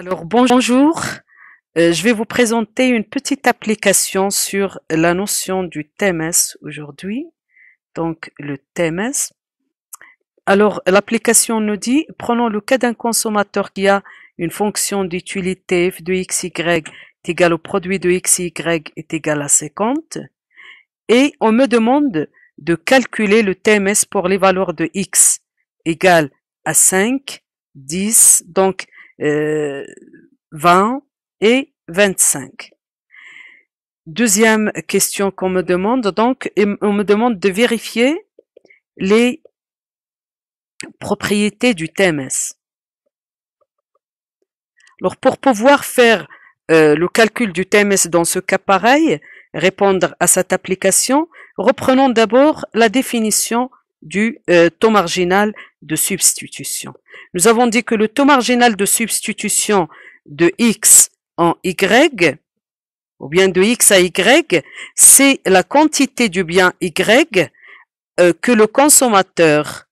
Alors bonjour, euh, je vais vous présenter une petite application sur la notion du TMS aujourd'hui. Donc le TMS. Alors l'application nous dit, prenons le cas d'un consommateur qui a une fonction d'utilité f de xy est égale au produit de xy est égal à 50 et on me demande de calculer le TMS pour les valeurs de x égale à 5, 10. Donc 20 euh, et 25. Deuxième question qu'on me demande, donc, on me demande de vérifier les propriétés du TMS. Alors, pour pouvoir faire euh, le calcul du TMS dans ce cas pareil, répondre à cette application, reprenons d'abord la définition du euh, taux marginal de substitution. Nous avons dit que le taux marginal de substitution de x en y, ou bien de x à y, c'est la quantité du bien y euh, que le consommateur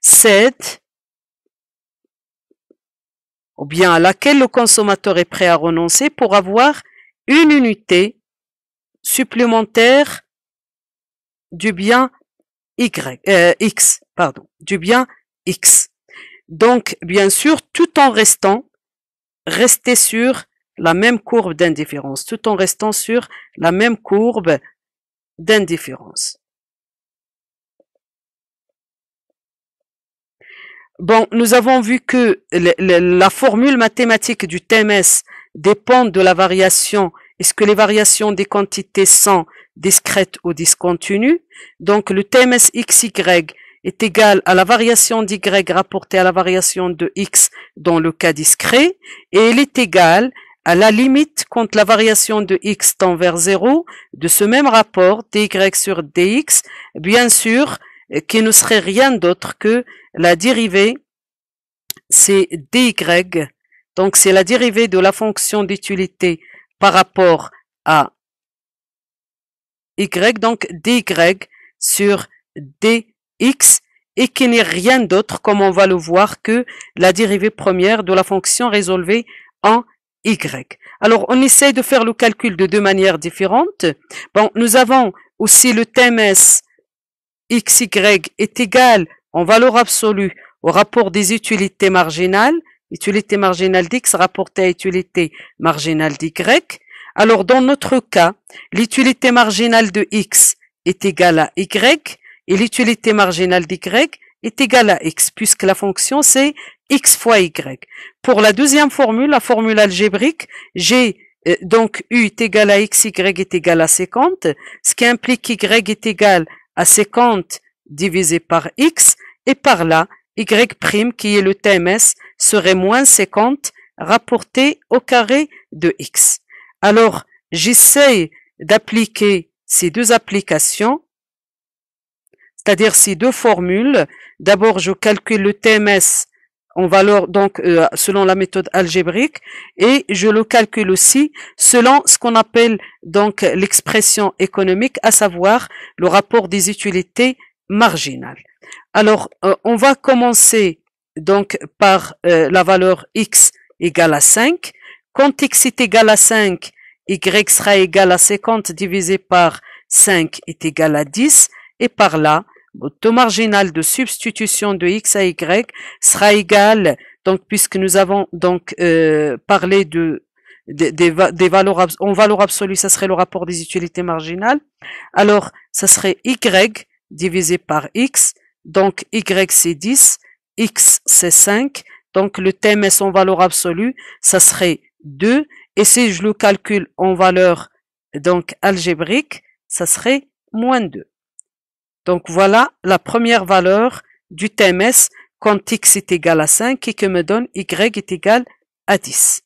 cède, ou bien à laquelle le consommateur est prêt à renoncer pour avoir une unité supplémentaire du bien euh, x, pardon, du bien x. Donc, bien sûr, tout en restant, rester sur la même courbe d'indifférence, tout en restant sur la même courbe d'indifférence. Bon, nous avons vu que la formule mathématique du TMS dépend de la variation. Est-ce que les variations des quantités sont discrète ou discontinue. Donc le TMS XY est égal à la variation d'y rapportée à la variation de x dans le cas discret, et elle est égale à la limite quand la variation de x tend vers 0 de ce même rapport dy sur dx, bien sûr, qui ne serait rien d'autre que la dérivée, c'est dy, donc c'est la dérivée de la fonction d'utilité par rapport à y, donc dy sur dx, et qui n'est rien d'autre, comme on va le voir, que la dérivée première de la fonction résolvée en y. Alors, on essaye de faire le calcul de deux manières différentes. Bon, nous avons aussi le TMS xy est égal en valeur absolue au rapport des utilités marginales, utilité marginale d'x rapportée à utilité marginale d'y, alors dans notre cas, l'utilité marginale de x est égale à y et l'utilité marginale y est égale à x puisque la fonction c'est x fois y. Pour la deuxième formule, la formule algébrique, j'ai euh, donc u est égal à x, y est égal à 50, ce qui implique y est égal à 50 divisé par x et par là, y' prime qui est le TMS serait moins 50 rapporté au carré de x. Alors, j'essaye d'appliquer ces deux applications, c'est-à-dire ces deux formules. D'abord, je calcule le TMS en valeur, donc, euh, selon la méthode algébrique, et je le calcule aussi selon ce qu'on appelle, donc, l'expression économique, à savoir le rapport des utilités marginales. Alors, euh, on va commencer, donc, par euh, la valeur x égale à 5. Quand x est égal à 5, y sera égal à 50 divisé par 5 est égal à 10, et par là, le taux marginal de substitution de x à y sera égal, donc puisque nous avons donc euh, parlé de des, valeurs en valeur absolue, ça serait le rapport des utilités marginales. Alors, ça serait y divisé par x, donc y c'est 10, x c'est 5, donc le est en valeur absolue, ça serait 2. Et si je le calcule en valeur donc algébrique, ça serait moins 2. Donc voilà la première valeur du TMS quand x est égal à 5 et que me donne y est égal à 10.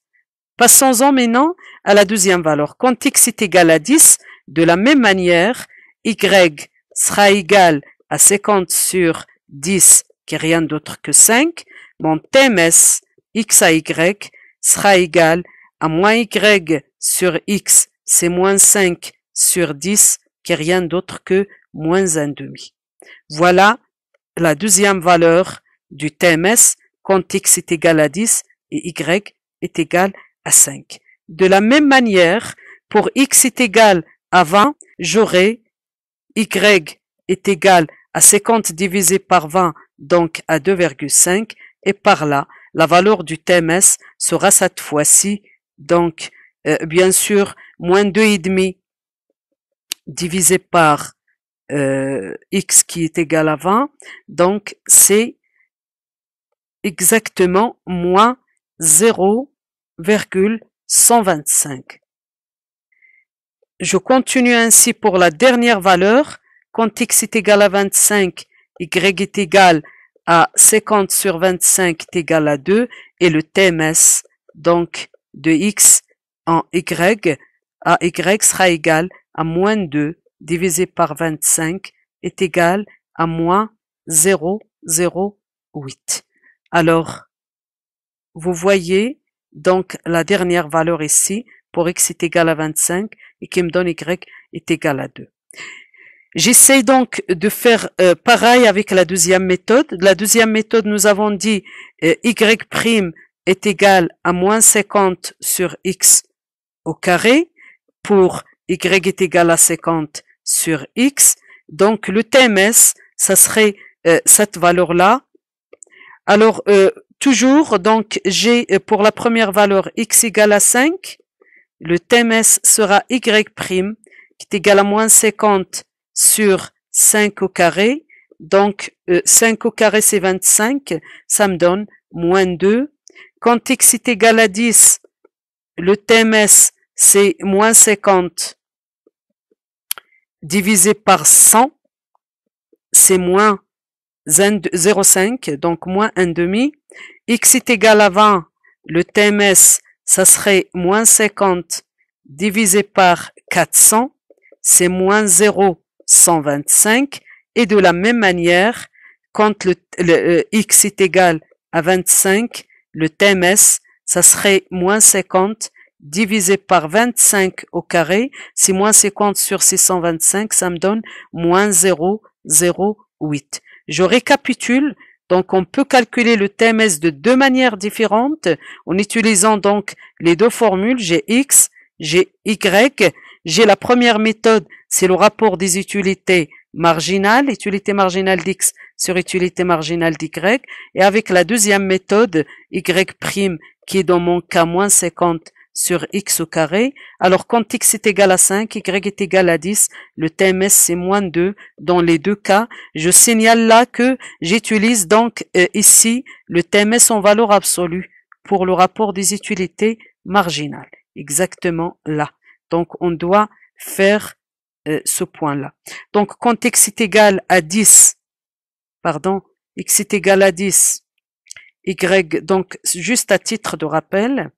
Passons-en maintenant à la deuxième valeur. Quand x est égal à 10, de la même manière, y sera égal à 50 sur 10, qui est rien d'autre que 5. Mon TMS x à y sera égal à moins y sur x, c'est moins 5 sur 10, qui est rien d'autre que moins 1 demi. Voilà la deuxième valeur du TMS quand x est égal à 10 et y est égal à 5. De la même manière, pour x est égal à 20, j'aurai y est égal à 50 divisé par 20, donc à 2,5, et par là, la valeur du TMS sera cette fois-ci, donc, euh, bien sûr, moins 2,5 divisé par euh, x qui est égal à 20. Donc, c'est exactement moins 0,125. Je continue ainsi pour la dernière valeur. Quand x est égal à 25, y est égal à à 50 sur 25 est égal à 2 et le TMS donc de x en y à y sera égal à moins 2 divisé par 25 est égal à moins 0,08. Alors, vous voyez donc la dernière valeur ici pour x est égal à 25 et qui me donne y est égal à 2. J'essaie donc de faire euh, pareil avec la deuxième méthode. La deuxième méthode, nous avons dit euh, y' est égal à moins 50 sur x au carré pour y est égal à 50 sur x. Donc le TMS, ça serait euh, cette valeur-là. Alors euh, toujours, donc j'ai pour la première valeur x égale à 5, le TMS sera y' qui est égal à moins 50 sur 5 au carré. Donc, 5 euh, au carré, c'est 25. Ça me donne moins 2. Quand x est égal à 10, le TMS, c'est moins 50 divisé par 100. C'est moins 0,5, donc moins 1 demi. x est égal à 20. Le TMS, ça serait moins 50 divisé par 400. C'est moins 0. 125 et de la même manière, quand le, euh, x est égal à 25, le TMS, ça serait moins 50 divisé par 25 au carré. Si moins 50 sur 625, ça me donne moins 0,08. Je récapitule. Donc, on peut calculer le TMS de deux manières différentes en utilisant donc les deux formules, gx, y, j'ai la première méthode, c'est le rapport des utilités marginales, utilité marginale d'X sur utilité marginale d'Y, et avec la deuxième méthode, Y' qui est dans mon cas moins 50 sur x au carré. Alors quand x est égal à 5, y est égal à 10, le TMS c'est moins 2 dans les deux cas. Je signale là que j'utilise donc euh, ici le TMS en valeur absolue pour le rapport des utilités marginales. Exactement là. Donc, on doit faire euh, ce point-là. Donc, quand x est égal à 10, pardon, x est égal à 10, y, donc, juste à titre de rappel,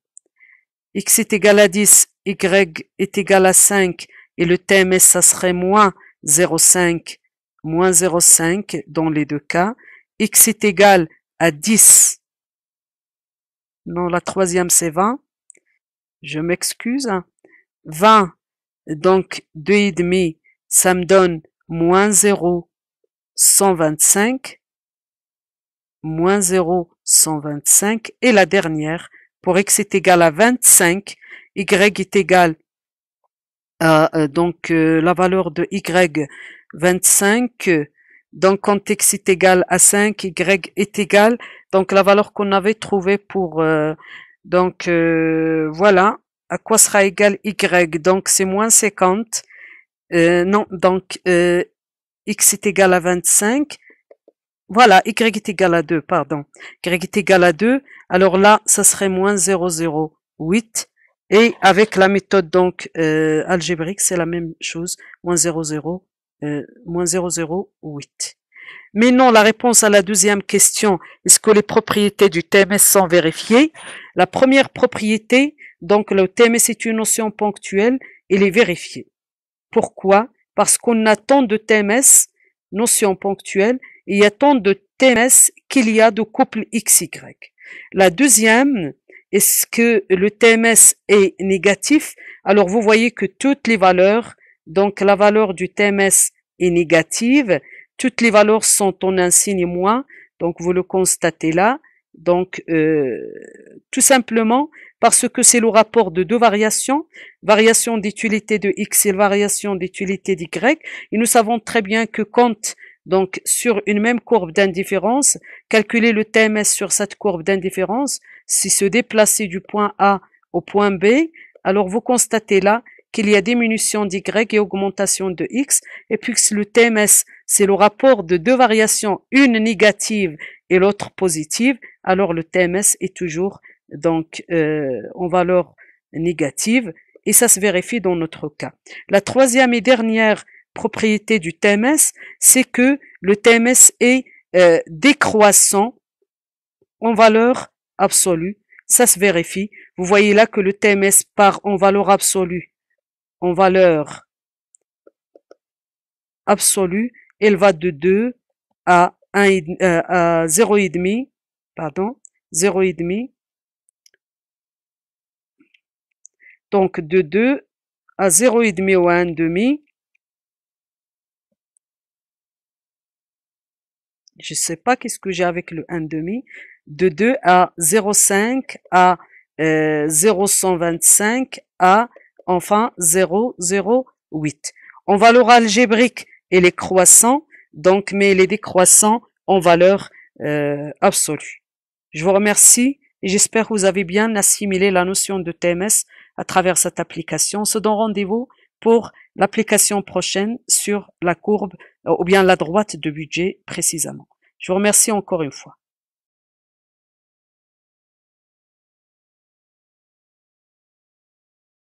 x est égal à 10, y est égal à 5, et le TMS, ça serait moins 0,5, moins 0,5 dans les deux cas. x est égal à 10. Non, la troisième, c'est 20. Je m'excuse. 20. Donc 2,5, ça me donne moins 0, 125. Moins 0, 125. Et la dernière, pour x est égal à 25, y est égal, à, euh, donc euh, la valeur de y, 25. Donc quand x est égal à 5, y est égal, donc la valeur qu'on avait trouvée pour... Euh, donc voilà à quoi sera égal y Donc, c'est moins 50. Euh, non, donc, euh, x est égal à 25. Voilà, y est égal à 2, pardon. y est égal à 2. Alors là, ça serait moins 0,08. Et avec la méthode donc euh, algébrique, c'est la même chose, moins 0,0, euh, moins 0,08. Mais non, la réponse à la deuxième question, est-ce que les propriétés du TMS sont vérifiées La première propriété, donc le TMS est une notion ponctuelle, il est vérifié. Pourquoi Parce qu'on a tant de TMS, notion ponctuelle, et il y a tant de TMS qu'il y a de couple XY. La deuxième, est-ce que le TMS est négatif Alors vous voyez que toutes les valeurs, donc la valeur du TMS est négative, toutes les valeurs sont en un signe moins, donc vous le constatez là. Donc euh, tout simplement, parce que c'est le rapport de deux variations, variation d'utilité de x et variation d'utilité y. Et nous savons très bien que quand donc, sur une même courbe d'indifférence, calculer le TMS sur cette courbe d'indifférence, si se déplacer du point A au point B, alors vous constatez là qu'il y a diminution d'y et augmentation de x, et puis que le TMS, c'est le rapport de deux variations, une négative et l'autre positive, alors le TMS est toujours donc en euh, valeur négative, et ça se vérifie dans notre cas. La troisième et dernière propriété du TMS, c'est que le TMS est euh, décroissant en valeur absolue. Ça se vérifie. Vous voyez là que le TMS part en valeur absolue, en valeur absolue, elle va de 2 à, 1, euh, à 0,5, pardon, demi. Donc de 2 à 0,5 ou 1,5. Je ne sais pas qu'est-ce que j'ai avec le 1,5. De 2 à 0,5 à 0,125 euh, à enfin 0,08. En valeur algébrique, elle est croissant, donc, mais il est décroissant en valeur euh, absolue. Je vous remercie et j'espère que vous avez bien assimilé la notion de TMS à travers cette application. ce se donne rendez-vous pour l'application prochaine sur la courbe euh, ou bien la droite de budget précisément. Je vous remercie encore une fois.